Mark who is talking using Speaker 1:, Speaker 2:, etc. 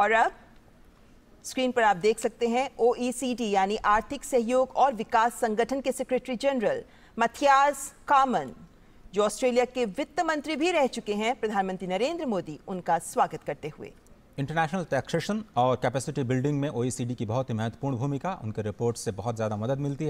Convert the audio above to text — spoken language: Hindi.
Speaker 1: और अब स्क्रीन पर आप देख सकते हैं ओईसीडी e यानी आर्थिक सहयोग और विकास संगठन के सेक्रेटरी जनरल मथियास कामन जो ऑस्ट्रेलिया के वित्त मंत्री भी रह चुके हैं प्रधानमंत्री नरेंद्र मोदी उनका स्वागत करते हुए
Speaker 2: इंटरनेशनल टैक्सेशन और कैपेसिटी बिल्डिंग में ओईसीडी e की बहुत ही महत्वपूर्ण भूमिका उनके रिपोर्ट से बहुत ज़्यादा मदद मिलती है